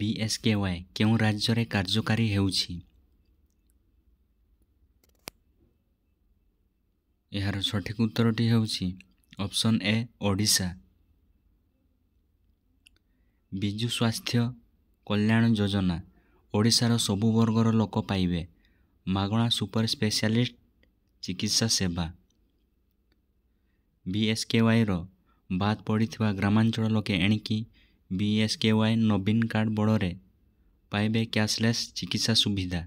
Y କେଉଁ ରାଜ୍ୟରେ କାର୍ଯ୍ୟକାରୀ ହେଉଛି ଏହାର ସଠିକ୍ ଉତ୍ତରଟି ହେଉଛି ଅପସନ୍ ଏ ଓଡ଼ିଶା ବିଜୁ ସ୍ୱାସ୍ଥ୍ୟ କଲ୍ୟାଣ ଯୋଜନା ଓଡ଼ିଶାର ସବୁ ବର୍ଗର ଲୋକ ପାଇବେ ମାଗଣା ସୁପର ସ୍ପେଶାଲିଷ୍ଟ ଚିକିତ୍ସା ସେବା ୱାଇର ବାଦ ପଡ଼ିଥିବା ଗ୍ରାମାଞ୍ଚଳ ଲୋକେ ଏଣିକି ବିଏସ୍କେୱାଇ ନବୀନ କାର୍ଡ଼ ବଳରେ ପାଇବେ କ୍ୟାସଲେସ୍ ଚିକିତ୍ସା ସୁବିଧା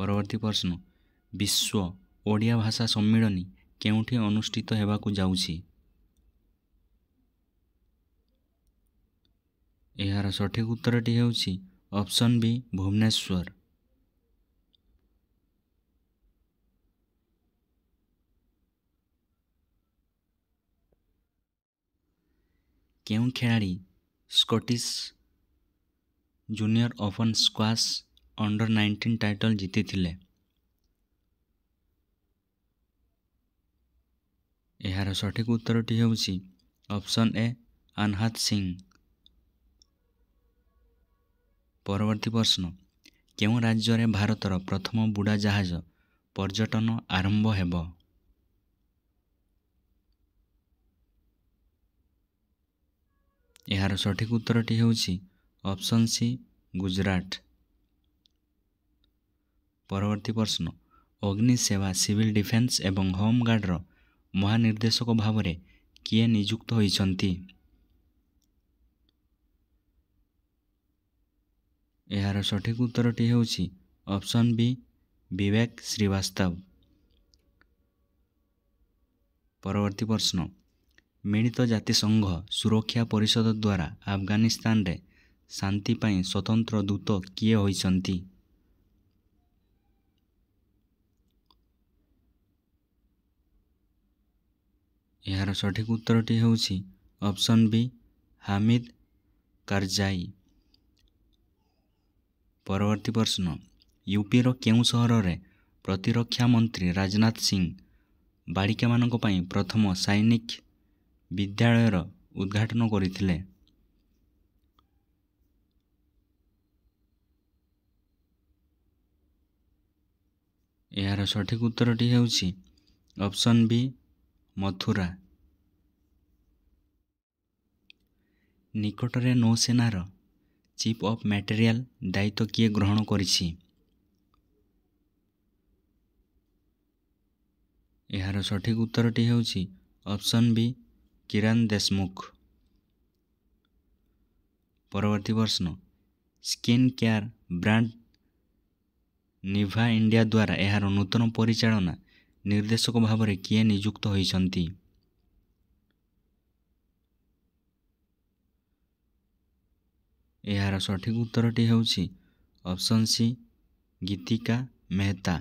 ପରବର୍ତ୍ତୀ ପ୍ରଶ୍ନ ବିଶ୍ୱ ଓଡ଼ିଆ ଭାଷା ସମ୍ମିଳନୀ କେଉଁଠି ଅନୁଷ୍ଠିତ ହେବାକୁ ଯାଉଛି ଏହାର ସଠିକ୍ ଉତ୍ତରଟି ହେଉଛି ଅପସନ୍ ବି ଭୁବନେଶ୍ୱର କେଉଁ ଖେଳାଳି Scottish junior open squash under nineteen title ଜିତିଥିଲେ ଏହାର ସଠିକ୍ ଉତ୍ତରଟି ହେଉଛି ଅପସନ୍ ଏ ଆନହାତ ସିଂ ପରବର୍ତ୍ତୀ ପ୍ରଶ୍ନ କେଉଁ ରାଜ୍ୟରେ ଭାରତର ପ୍ରଥମ ବୁଡ଼ା ଜାହାଜ ପର୍ଯ୍ୟଟନ ଆରମ୍ଭ ହେବ ଏହାର ସଠିକ୍ ଉତ୍ତରଟି ହେଉଛି ଅପସନ୍ ସି ଗୁଜୁରାଟ ପରବର୍ତ୍ତୀ ପ୍ରଶ୍ନ ଅଗ୍ନିସେବା ସିଭିଲ ଡିଫେନ୍ସ ଏବଂ ହୋମଗାର୍ଡ଼ର ମହାନିର୍ଦ୍ଦେଶକ ଭାବରେ କିଏ ନିଯୁକ୍ତ ହୋଇଛନ୍ତି ଏହାର ସଠିକ୍ ଉତ୍ତରଟି ହେଉଛି ଅପସନ୍ ବି ବିବେକ ଶ୍ରୀବାସ୍ତବ ପରବର୍ତ୍ତୀ ପ୍ରଶ୍ନ ମିଳିତ ଜାତିସଂଘ ସୁରକ୍ଷା ପରିଷଦ ଦ୍ୱାରା ଆଫଗାନିସ୍ତାନରେ ଶାନ୍ତି ପାଇଁ ସ୍ୱତନ୍ତ୍ର ଦୂତ କିଏ ହୋଇଛନ୍ତି ଏହାର ସଠିକ ଉତ୍ତରଟି ହେଉଛି ଅପସନ୍ ବି ହାମିଦ କରଜାଇ ପରବର୍ତ୍ତୀ ପ୍ରଶ୍ନ ୟୁପିର କେଉଁ ସହରରେ ପ୍ରତିରକ୍ଷା ମନ୍ତ୍ରୀ ରାଜନାଥ ସିଂ ବାଳିକାମାନଙ୍କ ପାଇଁ ପ୍ରଥମ ସୈନିକ ବିଦ୍ୟାଳୟର ଉଦ୍ଘାଟନ କରିଥିଲେ ଏହାର ସଠିକ୍ ଉତ୍ତରଟି ହେଉଛି ଅପସନ୍ ବି ମଥୁରା ନିକଟରେ ନୌସେନାର ଚିଫ୍ ଅଫ୍ ମ୍ୟାଟେରିଆଲ୍ ଦାୟିତ୍ୱ କିଏ ଗ୍ରହଣ କରିଛି ଏହାର ସଠିକ୍ ଉତ୍ତରଟି ହେଉଛି ଅପସନ୍ ବି କିରାନ ଦେଶମୁଖ ପରବର୍ତ୍ତୀ ପ୍ରଶ୍ନ skin care brand Nivea India ଦ୍ୱାରା ଏହାର ନୂତନ ପରିଚାଳନା ନିର୍ଦ୍ଦେଶକ ଭାବରେ କିଏ ନିଯୁକ୍ତ ହୋଇଛନ୍ତି ଏହାର ସଠିକ୍ ଉତ୍ତରଟି ହେଉଛି ଅପସନ୍ ସି ଗୀତିକା ମେହତା